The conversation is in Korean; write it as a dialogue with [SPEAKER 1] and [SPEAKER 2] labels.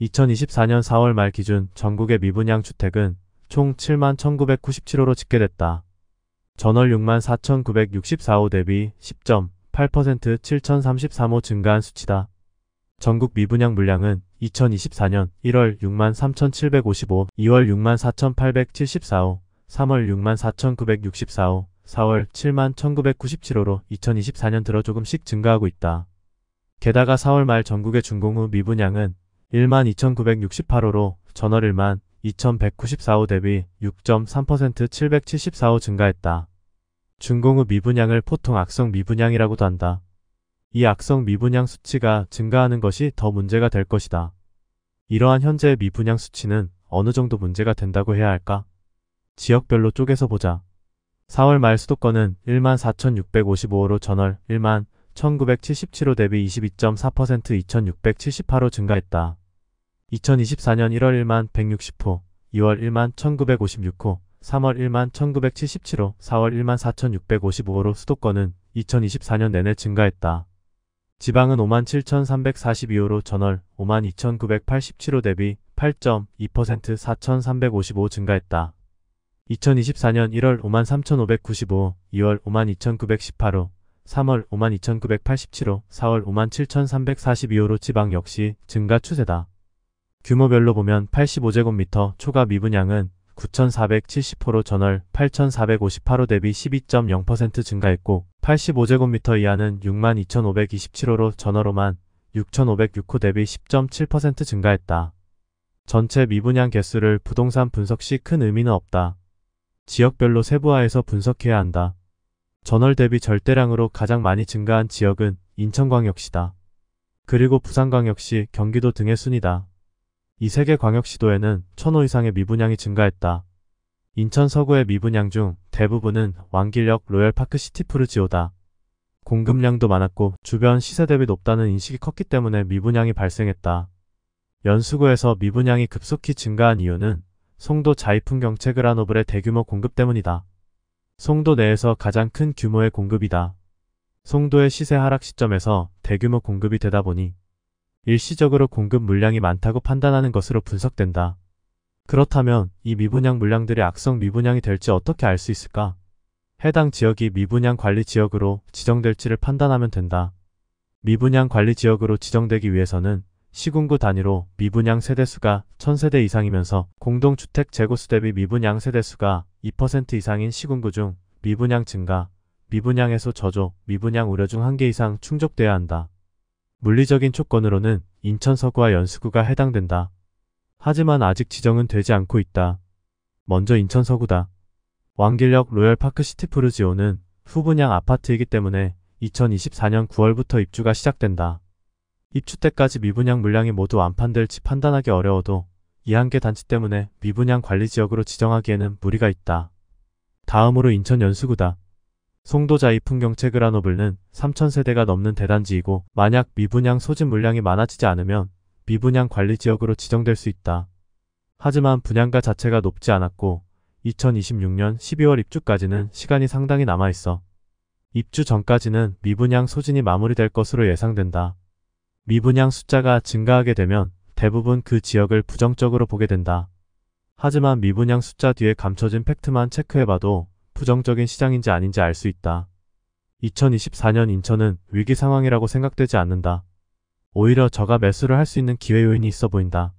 [SPEAKER 1] 2024년 4월 말 기준 전국의 미분양 주택은 총 7만 1997호로 집계됐다. 전월 6만 4964호 대비 10.8% 7033호 증가한 수치다. 전국 미분양 물량은 2024년 1월 6만 3755, 2월 6만 4874호, 3월 6만 4964호, 4월 7만 1997호로 2024년 들어 조금씩 증가하고 있다. 게다가 4월 말 전국의 준공 후 미분양은 12,968호로 전월 1만 2,194호 대비 6.3% 774호 증가했다. 중공업 미분양을 보통 악성 미분양이라고도 한다. 이 악성 미분양 수치가 증가하는 것이 더 문제가 될 것이다. 이러한 현재의 미분양 수치는 어느 정도 문제가 된다고 해야 할까? 지역별로 쪼개서 보자. 4월 말 수도권은 14,655호로 전월 1만 1977호 대비 22.4% 2,678호 증가했다. 2024년 1월 1만 160호, 2월 1만 1956호, 3월 1만 1977호, 4월 1만 4655호로 수도권은 2024년 내내 증가했다. 지방은 5만 7342호로 전월 5만 2987호 대비 8.2% 4355 증가했다. 2024년 1월 5만 3595, 호 2월 5만 2918호, 3월 5만 2987호, 4월 5만 7342호로 지방 역시 증가 추세다. 규모별로 보면 85제곱미터 초과 미분양은 9,470호로 전월 8,458호 대비 12.0% 증가했고 85제곱미터 이하는 62,527호로 전월로만 6,506호 대비 10.7% 증가했다. 전체 미분양 개수를 부동산 분석 시 큰 의미는 없다. 지역별로 세부화해서 분석해야 한다. 전월 대비 절대량으로 가장 많이 증가한 지역은 인천광역시다. 그리고 부산광역시, 경기도 등의 순이다. 이세계 광역시도에는 천호 이상의 미분양이 증가했다. 인천 서구의 미분양 중 대부분은 왕길역 로열파크 시티푸르지오다. 공급량도 많았고 주변 시세 대비 높다는 인식이 컸기 때문에 미분양이 발생했다. 연수구에서 미분양이 급속히 증가한 이유는 송도 자이풍 경책을 한 오블의 대규모 공급 때문이다. 송도 내에서 가장 큰 규모의 공급이다. 송도의 시세 하락 시점에서 대규모 공급이 되다 보니 일시적으로 공급 물량이 많다고 판단하는 것으로 분석된다. 그렇다면 이 미분양 물량들이 악성 미분양이 될지 어떻게 알 수 있을까? 해당 지역이 미분양 관리 지역으로 지정될지를 판단하면 된다. 미분양 관리 지역으로 지정되기 위해서는 시군구 단위로 미분양 세대수가 1000세대 이상이면서 공동주택 재고수 대비 미분양 세대수가 2% 이상인 시군구 중 미분양 증가, 미분양 해소 저조, 미분양 우려 중 한 개 이상 충족돼야 한다. 물리적인 조건으로는 인천 서구와 연수구가 해당된다. 하지만 아직 지정은 되지 않고 있다. 먼저 인천 서구다. 왕길역 로열파크 시티프루지오는 후분양 아파트이기 때문에 2024년 9월부터 입주가 시작된다. 입주 때까지 미분양 물량이 모두 완판될지 판단하기 어려워도 이한계 단지 때문에 미분양 관리지역으로 지정하기에는 무리가 있다. 다음으로 인천 연수구다. 송도자이 풍경체 그라노블는 3,000세대가 넘는 대단지이고 만약 미분양 소진 물량이 많아지지 않으면 미분양 관리 지역으로 지정될 수 있다. 하지만 분양가 자체가 높지 않았고 2026년 12월 입주까지는 시간이 상당히 남아있어 입주 전까지는 미분양 소진이 마무리될 것으로 예상된다. 미분양 숫자가 증가하게 되면 대부분 그 지역을 부정적으로 보게 된다. 하지만 미분양 숫자 뒤에 감춰진 팩트만 체크해봐도 부정적인 시장인지 아닌지 알 수 있다. 2024년 인천은 위기 상황이라고 생각되지 않는다. 오히려 저가 매수를 할 수 있는 기회 요인이 있어 보인다.